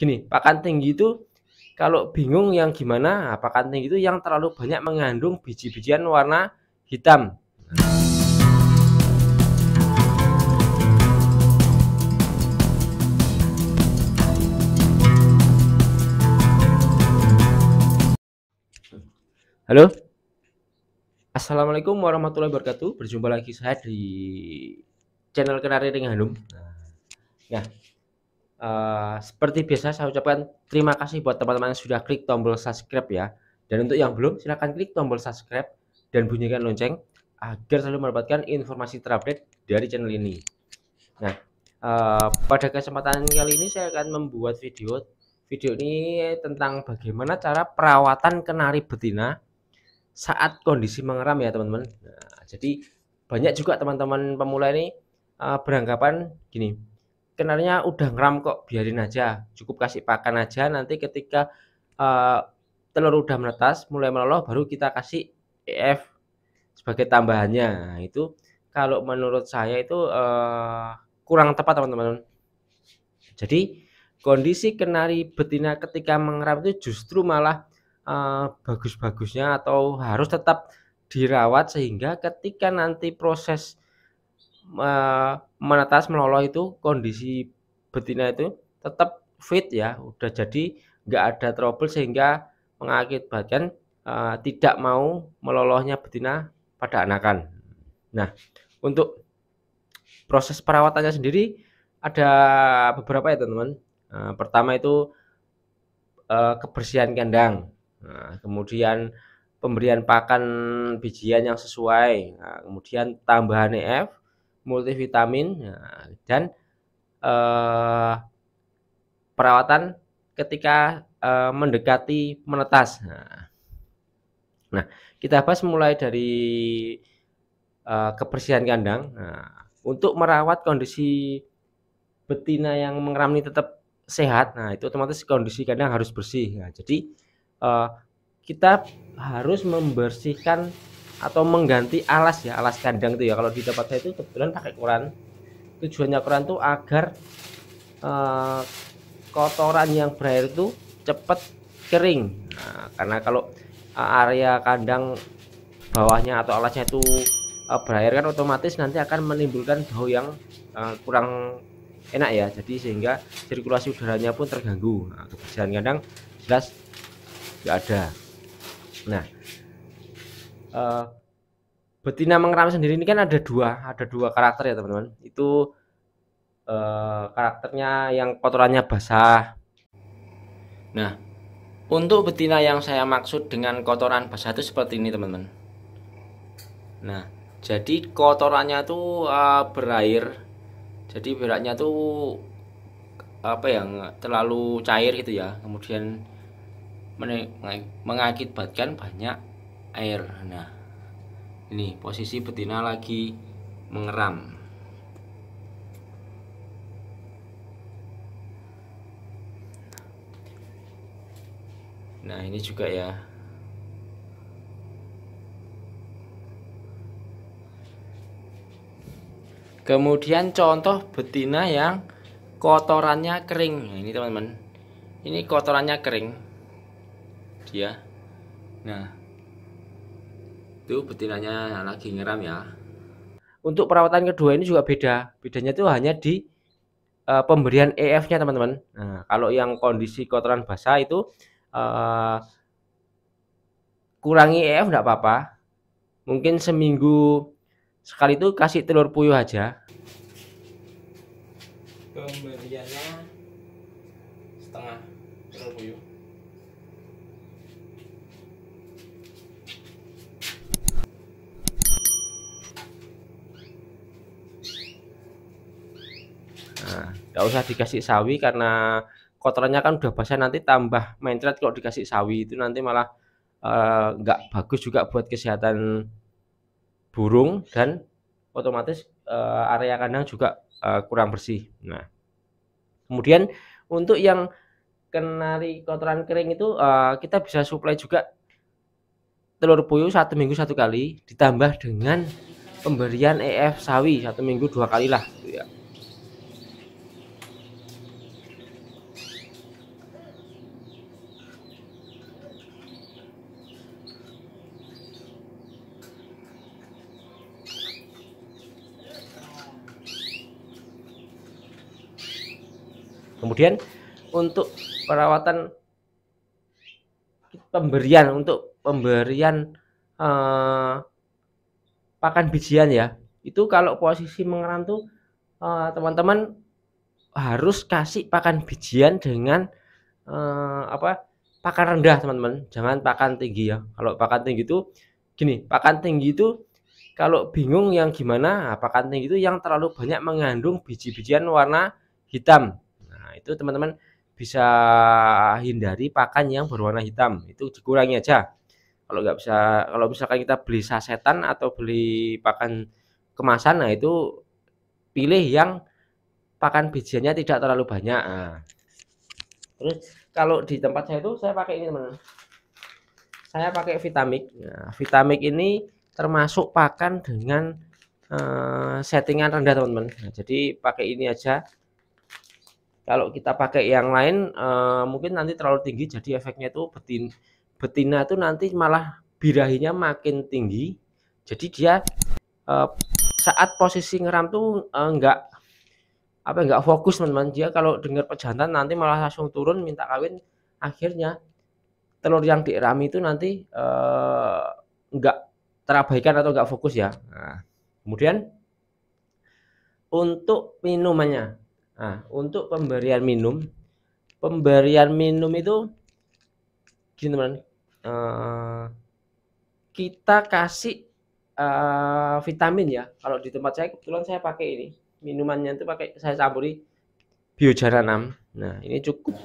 gini pakan tinggi itu kalau bingung yang gimana nah, pakan tinggi itu yang terlalu banyak mengandung biji-bijian warna hitam Halo Assalamualaikum warahmatullahi wabarakatuh Berjumpa lagi saya di channel Kenari ringan Nah Uh, seperti biasa saya ucapkan terima kasih buat teman-teman yang sudah klik tombol subscribe ya. Dan untuk yang belum silahkan klik tombol subscribe dan bunyikan lonceng agar selalu mendapatkan informasi terupdate dari channel ini. Nah, uh, pada kesempatan kali ini saya akan membuat video. Video ini tentang bagaimana cara perawatan kenari betina saat kondisi mengeram ya teman-teman. Nah, jadi banyak juga teman-teman pemula ini uh, beranggapan gini, kenarnya udah ngeram kok biarin aja cukup kasih pakan aja nanti ketika uh, telur udah menetas mulai meloloh baru kita kasih EF sebagai tambahannya nah, itu kalau menurut saya itu uh, kurang tepat teman-teman jadi kondisi kenari betina ketika mengeram itu justru malah eh, bagus-bagusnya atau harus tetap dirawat sehingga ketika nanti proses Eh, menetas meloloh itu kondisi betina itu tetap fit ya udah jadi nggak ada trouble sehingga mengakibatkan uh, tidak mau melolohnya betina pada anakan nah untuk proses perawatannya sendiri ada beberapa ya teman-teman uh, pertama itu uh, kebersihan kandang nah, kemudian pemberian pakan bijian yang sesuai nah, kemudian tambahan EF multivitamin ya. dan eh, perawatan ketika eh, mendekati menetas. Ya. Nah, kita bahas mulai dari eh, kebersihan kandang. Nah, untuk merawat kondisi betina yang mengerami tetap sehat, nah itu otomatis kondisi kandang harus bersih. Nah, jadi eh, kita harus membersihkan atau mengganti alas ya alas kandang itu ya kalau di tempat saya itu kebetulan pakai koran tujuannya koran tuh agar uh, kotoran yang berair itu cepat kering nah, karena kalau eh, area kandang bawahnya atau alasnya itu uh, berair kan otomatis nanti akan menimbulkan bau yang uh, kurang enak ya jadi sehingga sirkulasi udaranya pun terganggu nah, kebersihan kandang jelas tidak ada nah uh, eh, betina mengeram sendiri ini kan ada dua ada dua karakter ya teman-teman itu uh, karakternya yang kotorannya basah nah untuk betina yang saya maksud dengan kotoran basah itu seperti ini teman-teman nah jadi kotorannya tuh eh, uh, berair jadi beratnya tuh apa yang terlalu cair gitu ya kemudian mengakibatkan banyak air nah ini posisi betina lagi mengeram nah ini juga ya kemudian contoh betina yang kotorannya kering nah, ini teman-teman ini kotorannya kering dia nah itu betinanya lagi ngeram ya untuk perawatan kedua ini juga beda bedanya itu hanya di uh, pemberian EF-nya teman-teman nah, kalau yang kondisi kotoran basah itu uh, kurangi EF enggak apa-apa mungkin seminggu sekali itu kasih telur puyuh aja Pember nggak usah dikasih sawi karena kotorannya kan udah basah nanti tambah mencret kalau dikasih sawi itu nanti malah eh, nggak uh, bagus juga buat kesehatan burung dan otomatis uh, area kandang juga uh, kurang bersih. Nah, kemudian untuk yang kenari kotoran kering itu uh, kita bisa suplai juga telur puyuh satu minggu satu kali ditambah dengan pemberian EF sawi satu minggu dua kali lah gitu ya. Kemudian untuk perawatan pemberian untuk pemberian uh, pakan bijian ya. Itu kalau posisi mengeram tuh eh, teman-teman harus kasih pakan bijian dengan uh, apa? pakan rendah teman-teman jangan pakan tinggi ya kalau pakan tinggi itu gini pakan tinggi itu kalau bingung yang gimana nah, pakan tinggi itu yang terlalu banyak mengandung biji-bijian warna hitam Nah, itu teman-teman bisa hindari pakan yang berwarna hitam. Itu dikurangi aja. Kalau nggak bisa kalau misalkan kita beli sasetan atau beli pakan kemasan nah itu pilih yang pakan bijinya tidak terlalu banyak. Nah. Terus kalau di tempat saya itu saya pakai ini teman-teman. Saya pakai vitamin. Nah, ini termasuk pakan dengan uh, settingan rendah teman-teman. Nah, jadi pakai ini aja kalau kita pakai yang lain uh, mungkin nanti terlalu tinggi jadi efeknya itu betin betina itu nanti malah birahinya makin tinggi. Jadi dia uh, saat posisi ngeram tuh uh, eh, enggak apa enggak fokus teman-teman. Dia kalau dengar pejantan nanti malah langsung turun minta kawin akhirnya telur yang dierami itu nanti uh, enggak terabaikan atau enggak fokus ya. Nah, kemudian untuk minumannya Nah, untuk pemberian minum, pemberian minum itu gini teman, uh, eh, kita kasih uh, vitamin ya. Kalau di tempat saya kebetulan saya pakai ini minumannya itu pakai saya saburi biojara 6. Nah, ini cukup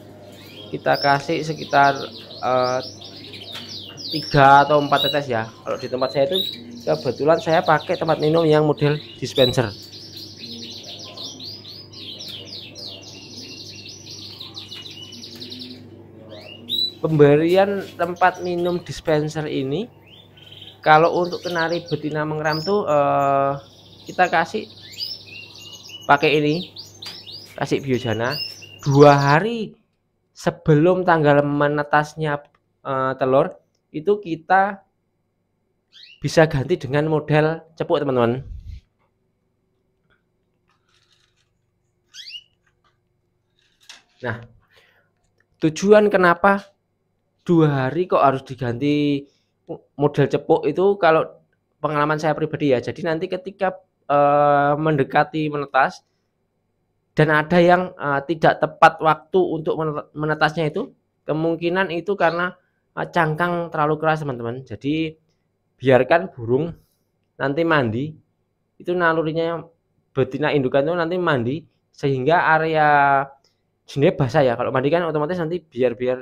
kita kasih sekitar uh, atau empat tetes ya. Kalau di tempat saya itu kebetulan saya pakai tempat minum yang model dispenser. pemberian tempat minum dispenser ini kalau untuk kenari betina mengeram tuh uh, kita kasih pakai ini kasih biojana dua hari sebelum tanggal menetasnya uh, telur itu kita bisa ganti dengan model cepuk teman-teman nah tujuan kenapa dua hari kok harus diganti model cepuk itu kalau pengalaman saya pribadi ya jadi nanti ketika uh, mendekati menetas dan ada yang uh, tidak tepat waktu untuk menetasnya itu kemungkinan itu karena uh, cangkang terlalu keras teman-teman jadi biarkan burung nanti mandi itu nalurinya betina indukan itu nanti mandi sehingga area jenis basah ya kalau mandikan otomatis nanti biar biar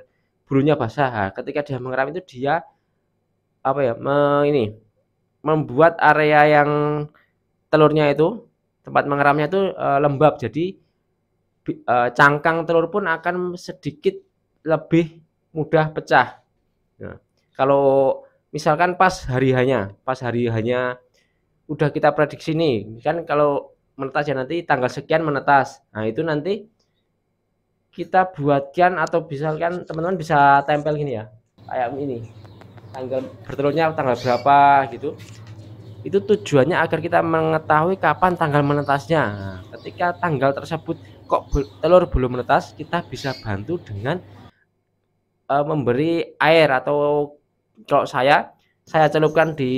gurunya basah. Nah, ketika dia mengeram itu dia apa ya? Me, ini membuat area yang telurnya itu tempat mengeramnya itu e, lembab. Jadi e, cangkang telur pun akan sedikit lebih mudah pecah. Nah, kalau misalkan pas hari hanya, pas hari hanya udah kita prediksi nih, kan kalau menetas ya nanti tanggal sekian menetas. Nah, itu nanti kita buatkan atau misalkan teman-teman bisa tempel gini ya kayak ini tanggal bertelurnya tanggal berapa gitu itu tujuannya agar kita mengetahui kapan tanggal menetasnya nah, ketika tanggal tersebut kok telur belum menetas kita bisa bantu dengan uh, memberi air atau kalau saya saya celupkan di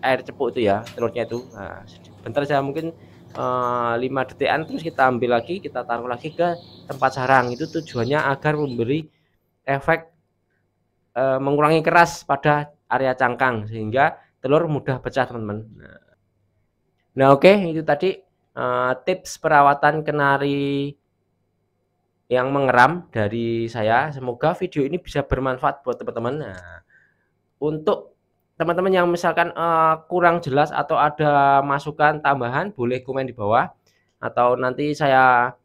air cepuk itu ya telurnya itu nah, bentar saya mungkin Eh, lima detikan terus kita ambil lagi kita taruh lagi ke tempat sarang itu tujuannya agar memberi efek uh, mengurangi keras pada area cangkang sehingga telur mudah pecah teman-teman nah oke okay, itu tadi uh, tips perawatan kenari yang mengeram dari saya semoga video ini bisa bermanfaat buat teman-teman nah, untuk teman-teman yang misalkan uh, kurang jelas atau ada masukan tambahan boleh komen di bawah atau nanti saya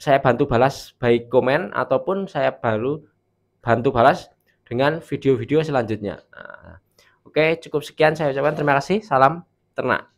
saya bantu balas baik komen ataupun saya baru bantu balas dengan video-video selanjutnya. Nah, oke, cukup sekian saya ucapkan terima kasih. Salam ternak.